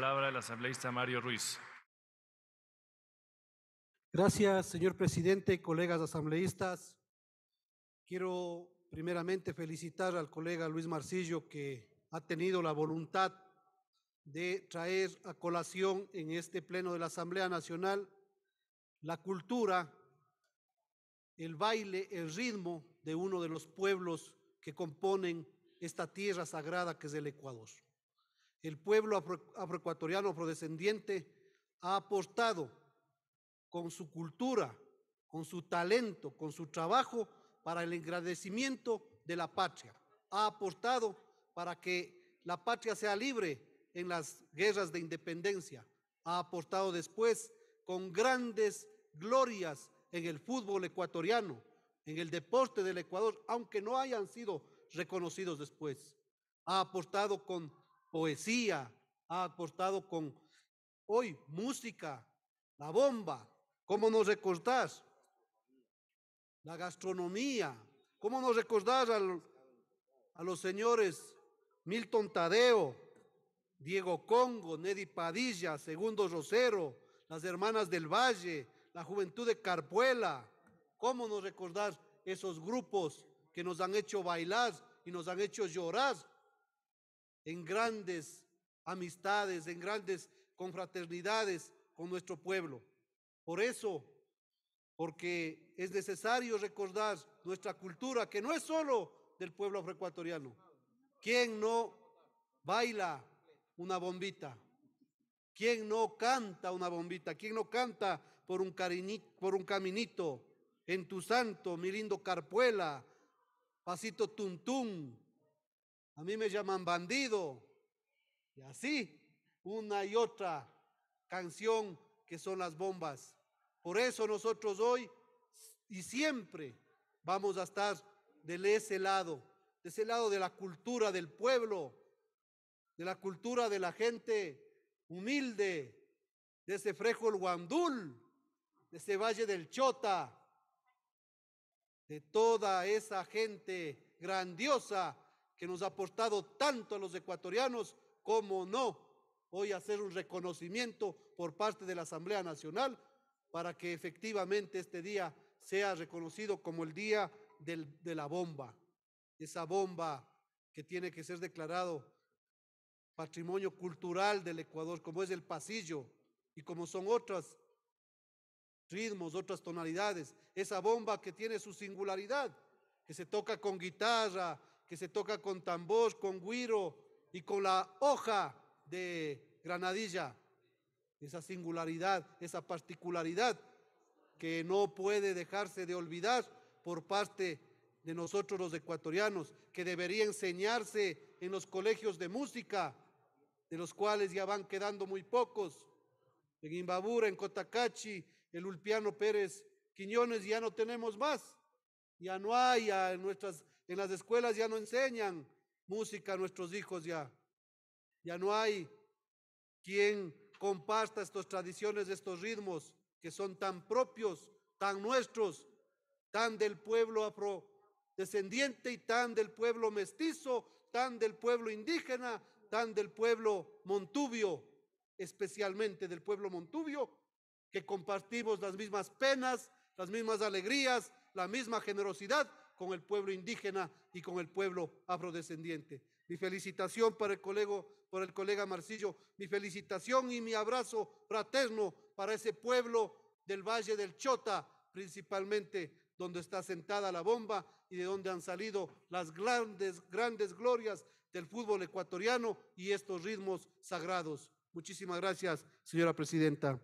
palabra el asambleísta Mario Ruiz. Gracias, señor presidente, colegas asambleístas. Quiero primeramente felicitar al colega Luis Marcillo que ha tenido la voluntad de traer a colación en este pleno de la Asamblea Nacional la cultura, el baile, el ritmo de uno de los pueblos que componen esta tierra sagrada que es el Ecuador. El pueblo afroecuatoriano afrodescendiente ha apostado con su cultura, con su talento, con su trabajo para el engrandecimiento de la patria. Ha aportado para que la patria sea libre en las guerras de independencia. Ha aportado después con grandes glorias en el fútbol ecuatoriano, en el deporte del Ecuador, aunque no hayan sido reconocidos después. Ha aportado con poesía, ha aportado con hoy música, la bomba, ¿cómo nos recordás? La gastronomía, ¿cómo nos recordás a los señores Milton Tadeo, Diego Congo, Neddy Padilla, Segundo Rosero, las hermanas del Valle, la juventud de Carpuela? ¿Cómo nos recordás esos grupos que nos han hecho bailar y nos han hecho llorar en grandes amistades, en grandes confraternidades con nuestro pueblo. Por eso, porque es necesario recordar nuestra cultura, que no es solo del pueblo afroecuatoriano. ¿Quién no baila una bombita? ¿Quién no canta una bombita? ¿Quién no canta por un, por un caminito? En tu santo, mi lindo Carpuela, pasito Tuntún? A mí me llaman bandido. Y así, una y otra canción que son las bombas. Por eso nosotros hoy y siempre vamos a estar de ese lado, de ese lado de la cultura del pueblo, de la cultura de la gente humilde, de ese el guandul, de ese valle del Chota, de toda esa gente grandiosa nos ha aportado tanto a los ecuatorianos como no hoy hacer un reconocimiento por parte de la Asamblea Nacional para que efectivamente este día sea reconocido como el día de la bomba, esa bomba que tiene que ser declarado patrimonio cultural del Ecuador, como es el pasillo y como son otros ritmos, otras tonalidades, esa bomba que tiene su singularidad, que se toca con guitarra, que se toca con tambor, con guiro y con la hoja de granadilla. Esa singularidad, esa particularidad que no puede dejarse de olvidar por parte de nosotros los ecuatorianos, que debería enseñarse en los colegios de música, de los cuales ya van quedando muy pocos. En Imbabura, en Cotacachi, el Ulpiano Pérez Quiñones ya no tenemos más. Ya no hay, en, nuestras, en las escuelas ya no enseñan música a nuestros hijos ya. Ya no hay quien comparta estas tradiciones, estos ritmos que son tan propios, tan nuestros, tan del pueblo afrodescendiente y tan del pueblo mestizo, tan del pueblo indígena, tan del pueblo montubio, especialmente del pueblo montubio, que compartimos las mismas penas, las mismas alegrías, la misma generosidad con el pueblo indígena y con el pueblo afrodescendiente. Mi felicitación para el colega, el colega Marcillo, mi felicitación y mi abrazo fraterno para ese pueblo del Valle del Chota, principalmente donde está sentada la bomba y de donde han salido las grandes, grandes glorias del fútbol ecuatoriano y estos ritmos sagrados. Muchísimas gracias, señora presidenta.